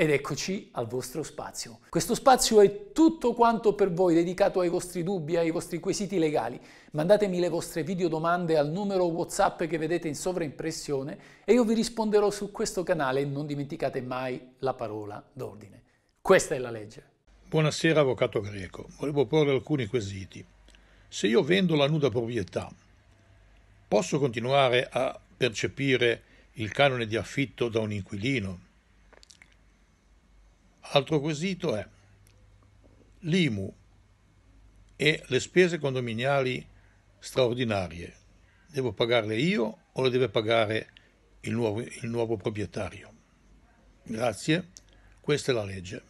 Ed eccoci al vostro spazio. Questo spazio è tutto quanto per voi dedicato ai vostri dubbi, ai vostri quesiti legali. Mandatemi le vostre video domande al numero WhatsApp che vedete in sovraimpressione e io vi risponderò su questo canale. Non dimenticate mai la parola d'ordine. Questa è la legge. Buonasera, avvocato greco. Volevo porre alcuni quesiti. Se io vendo la nuda proprietà, posso continuare a percepire il canone di affitto da un inquilino? Altro quesito è l'IMU e le spese condominiali straordinarie. Devo pagarle io o le deve pagare il nuovo, il nuovo proprietario? Grazie, questa è la legge.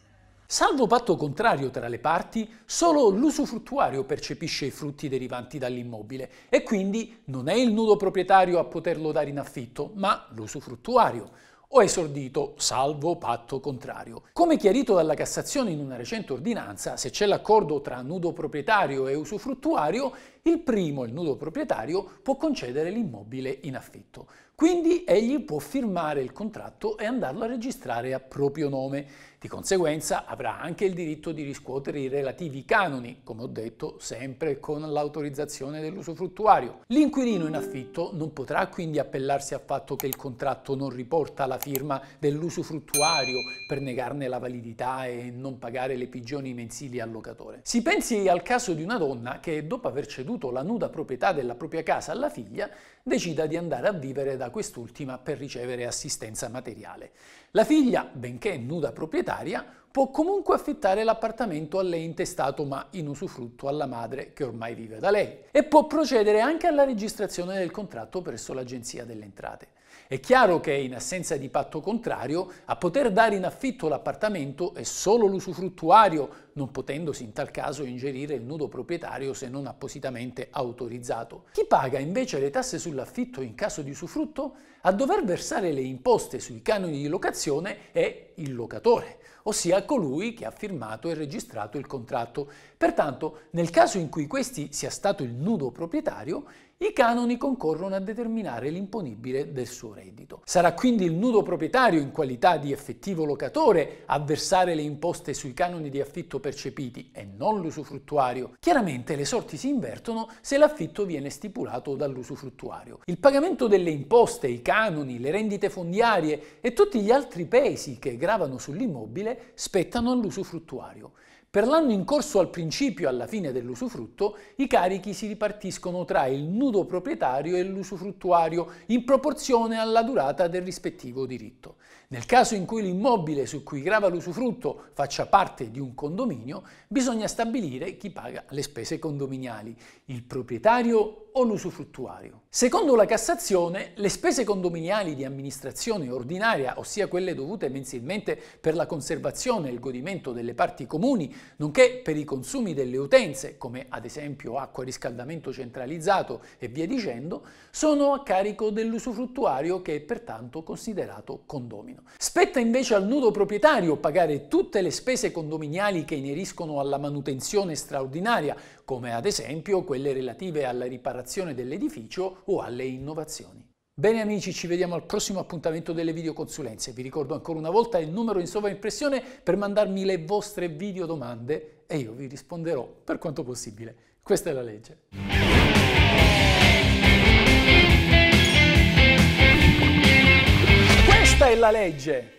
Salvo patto contrario tra le parti, solo l'usufruttuario percepisce i frutti derivanti dall'immobile e quindi non è il nudo proprietario a poterlo dare in affitto, ma l'usufruttuario o esordito, salvo patto contrario. Come chiarito dalla Cassazione in una recente ordinanza, se c'è l'accordo tra nudo proprietario e usufruttuario, il primo, il nudo proprietario, può concedere l'immobile in affitto. Quindi egli può firmare il contratto e andarlo a registrare a proprio nome. Di conseguenza avrà anche il diritto di riscuotere i relativi canoni, come ho detto, sempre con l'autorizzazione dell'usufruttuario. L'inquilino in affitto non potrà quindi appellarsi al fatto che il contratto non riporta la firma dell'usufruttuario per negarne la validità e non pagare le pigioni mensili al locatore. Si pensi al caso di una donna che dopo aver ceduto ceduto la nuda proprietà della propria casa alla figlia, decida di andare a vivere da quest'ultima per ricevere assistenza materiale. La figlia, benché nuda proprietaria, può comunque affittare l'appartamento a lei intestato ma in usufrutto alla madre che ormai vive da lei e può procedere anche alla registrazione del contratto presso l'Agenzia delle Entrate. È chiaro che in assenza di patto contrario a poter dare in affitto l'appartamento è solo l'usufruttuario, non potendosi in tal caso ingerire il nudo proprietario se non appositamente autorizzato. Chi paga invece le tasse sull'affitto in caso di usufrutto? A dover versare le imposte sui canoni di locazione è il locatore, ossia colui che ha firmato e registrato il contratto. Pertanto, nel caso in cui questi sia stato il nudo proprietario, i canoni concorrono a determinare l'imponibile del suo reddito. Sarà quindi il nudo proprietario in qualità di effettivo locatore a versare le imposte sui canoni di affitto percepiti e non l'usufruttuario. Chiaramente le sorti si invertono se l'affitto viene stipulato dall'usufruttuario. Il pagamento delle imposte, i canoni, le rendite fondiarie e tutti gli altri pesi che grazie gravano sull'immobile spettano all'usufruttuario. Per l'anno in corso al principio e alla fine dell'usufrutto, i carichi si ripartiscono tra il nudo proprietario e l'usufruttuario in proporzione alla durata del rispettivo diritto. Nel caso in cui l'immobile su cui grava l'usufrutto faccia parte di un condominio, bisogna stabilire chi paga le spese condominiali, il proprietario o l'usufruttuario. Secondo la Cassazione, le spese condominiali di amministrazione ordinaria, ossia quelle dovute mensilmente per la conservazione e il godimento delle parti comuni nonché per i consumi delle utenze, come ad esempio acqua riscaldamento centralizzato e via dicendo, sono a carico dell'usufruttuario che è pertanto considerato condomino. Spetta invece al nudo proprietario pagare tutte le spese condominiali che ineriscono alla manutenzione straordinaria, come ad esempio quelle relative alla riparazione dell'edificio o alle innovazioni. Bene amici, ci vediamo al prossimo appuntamento delle videoconsulenze. Vi ricordo ancora una volta il numero in sovraimpressione per mandarmi le vostre videodomande e io vi risponderò per quanto possibile. Questa è la legge. Questa è la legge.